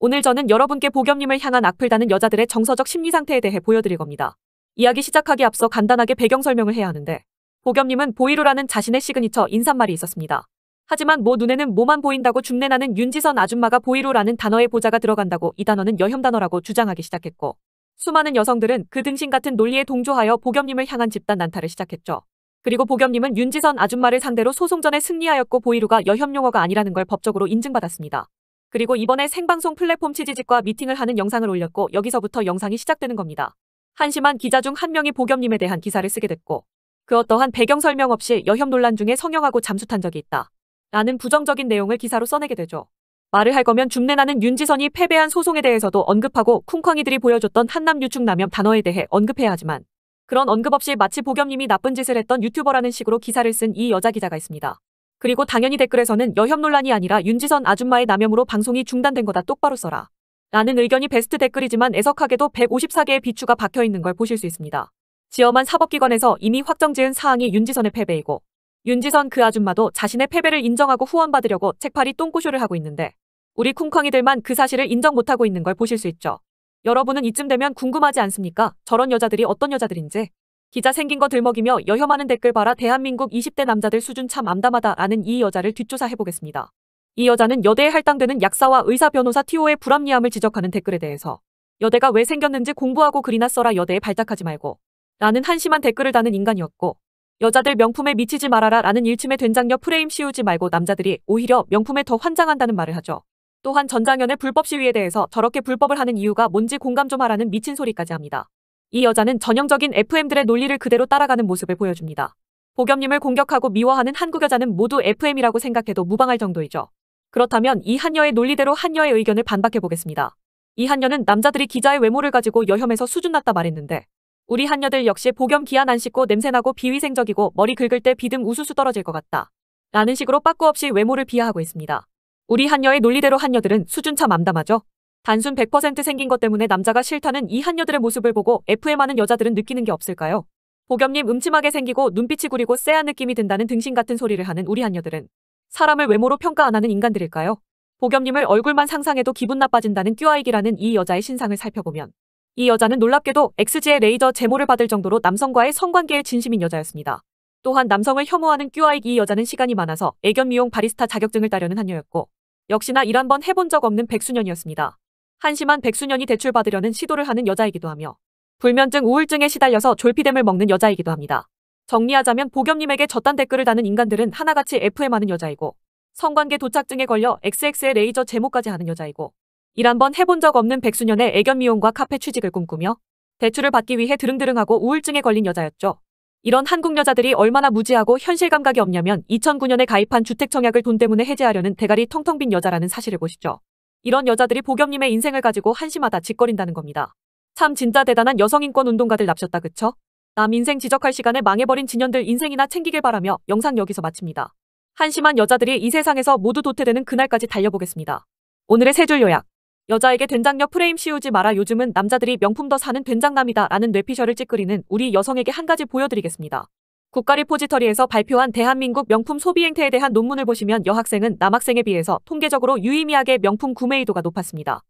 오늘 저는 여러분께 보겸님을 향한 악플다는 여자들의 정서적 심리 상태에 대해 보여드릴 겁니다. 이야기 시작하기 앞서 간단하게 배경 설명을 해야 하는데 보겸님은 보이로라는 자신의 시그니처 인사말이 있었습니다. 하지만 모 눈에는 모만 보인다고 중내나는 윤지선 아줌마가 보이로라는단어의 보자가 들어간다고 이 단어는 여혐단어라고 주장하기 시작했고 수많은 여성들은 그 등신 같은 논리에 동조하여 보겸님을 향한 집단 난타를 시작했죠. 그리고 보겸님은 윤지선 아줌마를 상대로 소송 전에 승리하였고 보이루가 여혐용어가 아니라는 걸 법적으로 인증받았습니다. 그리고 이번에 생방송 플랫폼 취지직과 미팅을 하는 영상을 올렸고 여기서부터 영상이 시작되는 겁니다. 한심한 기자 중 한 명이 보겸님에 대한 기사를 쓰게 됐고 그 어떠한 배경 설명 없이 여혐 논란 중에 성형하고 잠수탄 적이 있다. 라는 부정적인 내용을 기사로 써내게 되죠. 말을 할 거면 줌내나는 윤지선이 패배한 소송에 대해서도 언급하고 쿵쾅이들이 보여줬던 한남 유충 남염 단어에 대해 언급해야 하지만 그런 언급 없이 마치 보겸님이 나쁜 짓을 했던 유튜버라는 식으로 기사를 쓴 이 여자 기자가 있습니다. 그리고 당연히 댓글에서는 여혐 논란이 아니라 윤지선 아줌마의 남염으로 방송이 중단된 거다 똑바로 써라. 라는 의견이 베스트 댓글이지만 애석하게도 154개의 비추가 박혀있는 걸 보실 수 있습니다. 지엄한 사법기관에서 이미 확정 지은 사항이 윤지선의 패배이고 윤지선 그 아줌마도 자신의 패배를 인정하고 후원받으려고 책팔이 똥꼬쇼를 하고 있는데 우리 쿵쾅이들만 그 사실을 인정 못하고 있는 걸 보실 수 있죠. 여러분은 이쯤 되면 궁금하지 않습니까? 저런 여자들이 어떤 여자들인지. 기자 생긴 거 들먹이며 여혐하는 댓글 봐라 대한민국 20대 남자들 수준 참 암담하다 라는 이 여자를 뒷조사해보겠습니다. 이 여자는 여대에 할당되는 약사와 의사 변호사 티오의 불합리함을 지적하는 댓글에 대해서 여대가 왜 생겼는지 공부하고 그리나 써라 여대에 발작하지 말고 라는 한심한 댓글을 다는 인간이었고 여자들 명품에 미치지 말아라 라는 일침의 된장녀 프레임 씌우지 말고 남자들이 오히려 명품에 더 환장한다는 말을 하죠. 또한 전장현의 불법 시위에 대해서 저렇게 불법을 하는 이유가 뭔지 공감 좀 하라는 미친 소리까지 합니다. 이 여자는 전형적인 FM들의 논리를 그대로 따라가는 모습을 보여줍니다. 보겸님을 공격하고 미워하는 한국 여자는 모두 FM이라고 생각해도 무방할 정도이죠. 그렇다면 이한녀의 논리대로 한녀의 의견을 반박해 보겠습니다. 이한녀는 남자들이 기자의 외모를 가지고 여혐에서 수준 났다 말했는데 우리 한녀들 역시 보겸 기한 안 씻고 냄새나고 비위생적이고 머리 긁을 때 비듬 우수수 떨어질 것 같다. 라는 식으로 빠꾸 없이 외모를 비하하고 있습니다. 우리 한녀의 논리대로 한녀들은 수준차 맘담하죠. 단순 100% 생긴 것 때문에 남자가 싫다는 이한녀들의 모습을 보고 FM 하는 여자들은 느끼는 게 없을까요? 보겸님 음침하게 생기고 눈빛이 구리고 쎄한 느낌이 든다는 등신 같은 소리를 하는 우리 한녀들은 사람을 외모로 평가 안 하는 인간들일까요? 보겸님을 얼굴만 상상해도 기분 나빠진다는 뀨아이기라는 이 여자의 신상을 살펴보면 이 여자는 놀랍게도 XG의 레이저 제모를 받을 정도로 남성과의 성관계에 진심인 여자였습니다. 또한 남성을 혐오하는 뀨아이기 이 여자는 시간이 많아서 애견 미용 바리스타 자격증을 따려는 한녀였고 역시나 일 한번 해본 적 없는 백수년이었습니다. 한심한 백수년이 대출받으려는 시도를 하는 여자이기도 하며 불면증 우울증에 시달려서 졸피뎀을 먹는 여자이기도 합니다. 정리하자면 보겸님에게 저딴 댓글을 다는 인간들은 하나같이 FM하는 여자이고 성관계 도착증에 걸려 XX의 레이저 제모까지 하는 여자이고 일한번 해본 적 없는 백수년의 애견 미용과 카페 취직을 꿈꾸며 대출을 받기 위해 드릉드릉하고 우울증에 걸린 여자였죠. 이런 한국 여자들이 얼마나 무지하고 현실 감각이 없냐면 2009년에 가입한 주택청약을 돈 때문에 해제하려는 대가리 텅텅 빈 여자라는 사실을 보시죠. 이런 여자들이 보겸님의 인생을 가지고 한심하다 짓거린다는 겁니다. 참 진짜 대단한 여성인권 운동가들 납셨다 그쵸? 남 인생 지적할 시간에 망해버린 진년들 인생이나 챙기길 바라며 영상 여기서 마칩니다. 한심한 여자들이 이 세상에서 모두 도태되는 그날까지 달려보겠습니다. 오늘의 세 줄 요약 여자에게 된장녀 프레임 씌우지 마라 요즘은 남자들이 명품 더 사는 된장남이다 라는 뇌피셜을 찌끄리는 우리 여성에게 한 가지 보여드리겠습니다. 국가리 포지터리에서 발표한 대한민국 명품 소비 행태에 대한 논문을 보시면 여학생은 남학생에 비해서 통계적으로 유의미하게 명품 구매의도가 높았습니다.